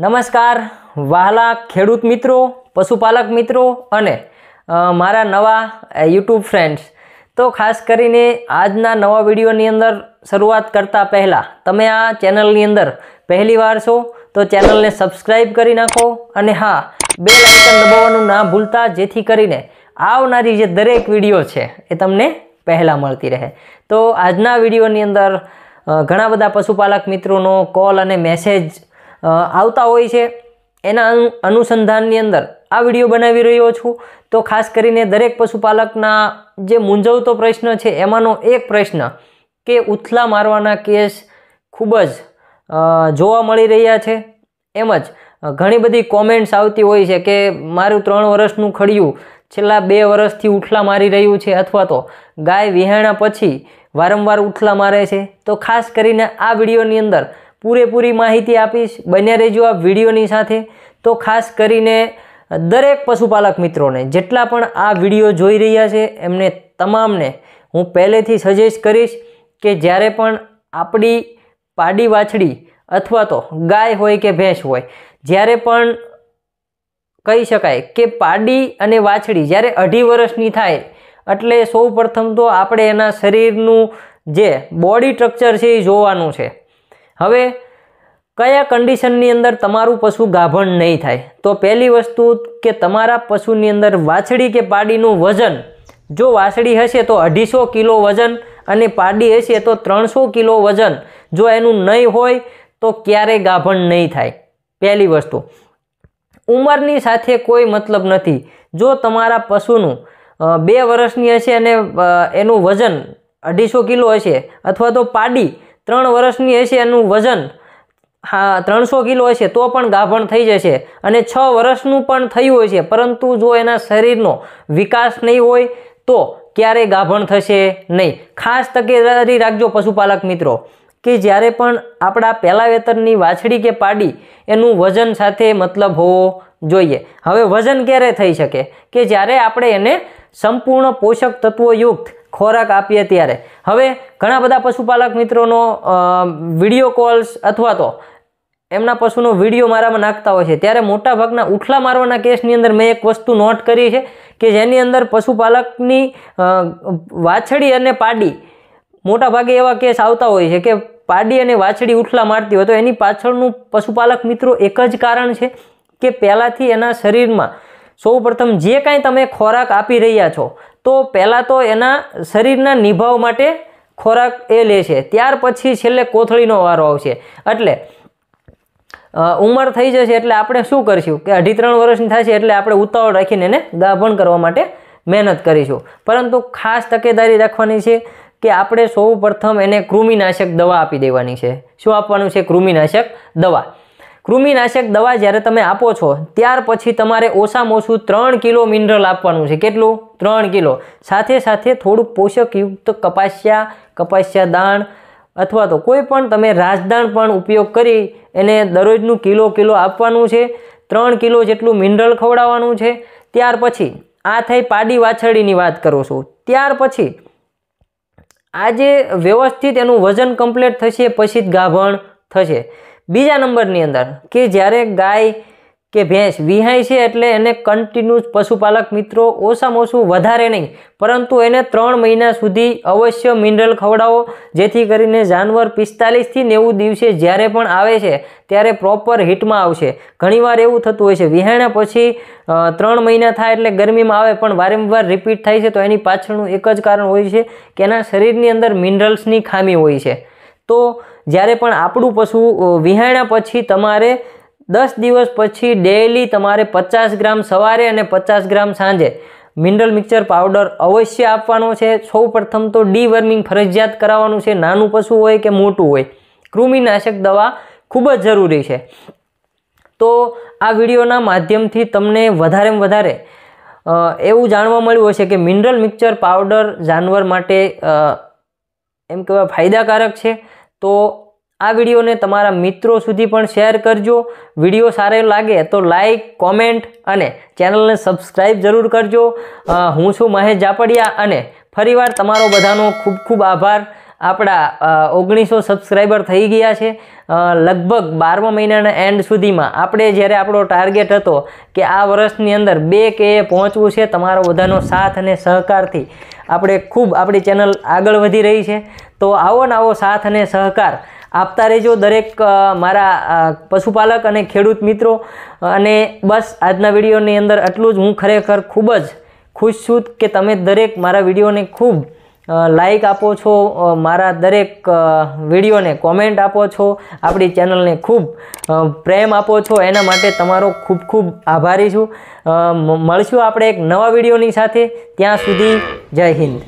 નમસ્કાર વહાલા ખેડૂત મિત્રો પશુપાલક મિત્રો અને મારા નવા યુટ્યુબ ફ્રેન્ડ્સ તો ખાસ કરીને આજના નવા વિડીયોની અંદર શરૂઆત કરતાં પહેલાં તમે આ ચેનલની અંદર પહેલી વાર છો તો ચેનલને સબસ્ક્રાઈબ કરી નાખો અને હા બે લાઇકન દબાવવાનું ના ભૂલતા જેથી કરીને આવનારી જે દરેક વિડીયો છે એ તમને પહેલાં મળતી રહે તો આજના વિડીયોની અંદર ઘણા બધા પશુપાલક મિત્રોનો કોલ અને મેસેજ આવતા હોય છે એના અનુસંધાનની અંદર આ વિડીયો બનાવી રહ્યો છું તો ખાસ કરીને દરેક પશુપાલકના જે મૂંઝવતો પ્રશ્ન છે એમાંનો એક પ્રશ્ન કે ઉથલા મારવાના કેસ ખૂબ જ જોવા મળી રહ્યા છે એમ જ ઘણી બધી કોમેન્ટ્સ આવતી હોય છે કે મારું ત્રણ વર્ષનું ખડિયું છેલ્લા બે વર્ષથી ઉથલા મારી રહ્યું છે અથવા તો ગાય વિહાણા પછી વારંવાર ઉથલા મારે છે તો ખાસ કરીને આ વિડીયોની અંદર પૂરેપૂરી માહિતી આપીશ બન્યા રહેજો આ વિડીયોની સાથે તો ખાસ કરીને દરેક પશુપાલક મિત્રોને જેટલા પણ આ વિડીયો જોઈ રહ્યા છે એમને તમામને હું પહેલેથી સજેસ્ટ કરીશ કે જ્યારે પણ આપણી પાડી વાછડી અથવા તો ગાય હોય કે ભેંસ હોય જ્યારે પણ કહી શકાય કે પાડી અને વાછડી જ્યારે અઢી વર્ષની થાય એટલે સૌ તો આપણે એના શરીરનું જે બોડી સ્ટ્રક્ચર છે એ જોવાનું છે હવે કયા કંડિશનની અંદર તમારું પશુ ગાભણ નહીં થાય તો પહેલી વસ્તુ કે તમારા પશુની અંદર વાછડી કે પાડીનું વજન જો વાછડી હશે તો અઢીસો કિલો વજન અને પાડી હશે તો ત્રણસો કિલો વજન જો એનું નહીં હોય તો ક્યારેય ગાભણ નહીં થાય પહેલી વસ્તુ ઉંમરની સાથે કોઈ મતલબ નથી જો તમારા પશુનું બે વર્ષની હશે અને એનું વજન અઢીસો કિલો હશે અથવા તો પાડી ત્રણ વર્ષની હશે એનું વજન હા ત્રણસો કિલો હશે તો પણ ગાભણ થઈ જશે અને છ વર્ષનું પણ થયું હશે પરંતુ જો એના શરીરનો વિકાસ નહીં હોય તો ક્યારે ગાભણ થશે નહીં ખાસ તકેદારી રાખજો પશુપાલક મિત્રો કે જ્યારે પણ આપણા પહેલા વેતરની વાછડી કે પાડી એનું વજન સાથે મતલબ હોવો જોઈએ હવે વજન ક્યારે થઈ શકે કે જ્યારે આપણે એને સંપૂર્ણ પોષક તત્વોયુક્ત ખોરાક આપીએ ત્યારે હવે ઘણા બધા પશુપાલક મિત્રોનો વિડીયો કોલ્સ અથવા તો એમના પશુનો વિડીયો મારામાં નાખતા હોય છે ત્યારે મોટાભાગના ઉઠલા મારવાના કેસની અંદર મેં એક વસ્તુ નોટ કરી છે કે જેની અંદર પશુપાલકની વાછડી અને પાડી મોટાભાગે એવા કેસ આવતા હોય છે કે પાડી અને વાછડી ઉઠલા મારતી હોય તો એની પાછળનું પશુપાલક મિત્રો એક જ કારણ છે કે પહેલાંથી એના શરીરમાં સૌપ્રથમ જે કાંઈ તમે ખોરાક આપી રહ્યા છો તો પહેલાં તો એના શરીરના નિભાવ માટે ખોરાક એ લે છે ત્યાર પછી છેલ્લે કોથળીનો વારો આવશે એટલે ઉંમર થઈ જશે એટલે આપણે શું કરીશું કે અઢી ત્રણ વર્ષની થશે એટલે આપણે ઉતાવળ રાખીને એને ગાભણ કરવા માટે મહેનત કરીશું પરંતુ ખાસ તકેદારી રાખવાની છે કે આપણે સૌ પ્રથમ એને કૃમિનાશક દવા આપી દેવાની છે શું આપવાનું છે કૃમિનાશક દવા કૃમિનાશક દવા જ્યારે તમે આપો છો ત્યાર પછી તમારે ઓછામાં ઓછું ત્રણ કિલો મિનરલ આપવાનું છે કેટલું ત્રણ કિલો સાથે સાથે થોડુંક પોષકયુક્ત કપાસિયા કપાસિયા દાણ અથવા તો કોઈ પણ તમે રાજદાણ પણ ઉપયોગ કરી એને દરરોજનું કિલો કિલો આપવાનું છે ત્રણ કિલો જેટલું મિનરલ ખવડાવવાનું છે ત્યાર પછી આ થઈ પાડી વાછરડીની વાત કરું છું ત્યાર પછી આજે વ્યવસ્થિત એનું વજન કમ્પ્લીટ થશે પછી જ ગાભણ થશે બીજા નંબરની અંદર કે જ્યારે ગાય કે ભેંસ વિહાય છે એટલે એને કન્ટિન્યુ પશુપાલક મિત્રો ઓછામાં ઓછું વધારે નહીં પરંતુ એને ત્રણ મહિના સુધી અવશ્ય મિનરલ ખવડાવો જેથી કરીને જાનવર પિસ્તાલીસથી નેવું દિવસે જ્યારે પણ આવે છે ત્યારે પ્રોપર હીટમાં આવશે ઘણીવાર એવું થતું હોય છે વિહાણા પછી ત્રણ મહિના થાય એટલે ગરમીમાં આવે પણ વારંવાર રિપીટ થાય છે તો એની પાછળનું એક જ કારણ હોય છે કે એના શરીરની અંદર મિનરલ્સની ખામી હોય છે તો જ્યારે પણ આપણું પશુ વિહાણ્યા પછી તમારે દસ દિવસ પછી ડેઇલી તમારે પચાસ ગ્રામ સવારે અને પચાસ ગ્રામ સાંજે મિનરલ મિક્સર પાવડર અવશ્ય આપવાનો છે સૌ પ્રથમ તો ડીવર્મિંગ ફરજિયાત કરાવવાનું છે નાનું પશુ હોય કે મોટું હોય કૃમિનાશક દવા ખૂબ જ જરૂરી છે તો આ વિડીયોના માધ્યમથી તમને વધારેમાં વધારે એવું જાણવા મળ્યું હશે કે મિનરલ મિક્સર પાવડર જાનવર માટે એમ કહેવાય ફાયદાકારક છે તો આ વિડીયોને તમારા મિત્રો સુધી પણ શેર કરજો વિડીયો સારો લાગે તો લાઈક કોમેન્ટ અને ચેનલને સબસ્ક્રાઈબ જરૂર કરજો હું છું મહેશ જાપડિયા અને ફરીવાર તમારો બધાનો ખૂબ ખૂબ આભાર આપણા ઓગણીસો સબસ્ક્રાઈબર થઈ ગયા છે લગભગ બારમા મહિનાના એન્ડ સુધીમાં આપણે જ્યારે આપણો ટાર્ગેટ હતો કે આ વર્ષની અંદર બે કે પહોંચવું છે તમારો બધાનો સાથ અને સહકારથી આપણે ખૂબ આપણી ચેનલ આગળ વધી રહી છે તો આવો ને આવો સાથ અને સહકાર આપતા રહેજો દરેક મારા પશુપાલક અને ખેડૂત મિત્રો અને બસ આજના વિડીયોની અંદર આટલું જ હું ખરેખર ખૂબ જ ખુશ છું કે તમે દરેક મારા વિડીયોને ખૂબ લાઇક આપો છો મારા દરેક વિડીયોને કોમેન્ટ આપો છો આપણી ચેનલને ખૂબ પ્રેમ આપો છો એના માટે તમારો ખૂબ ખૂબ આભારી છું મળશું આપણે એક નવા વિડીયોની સાથે ત્યાં સુધી જય હિન્દ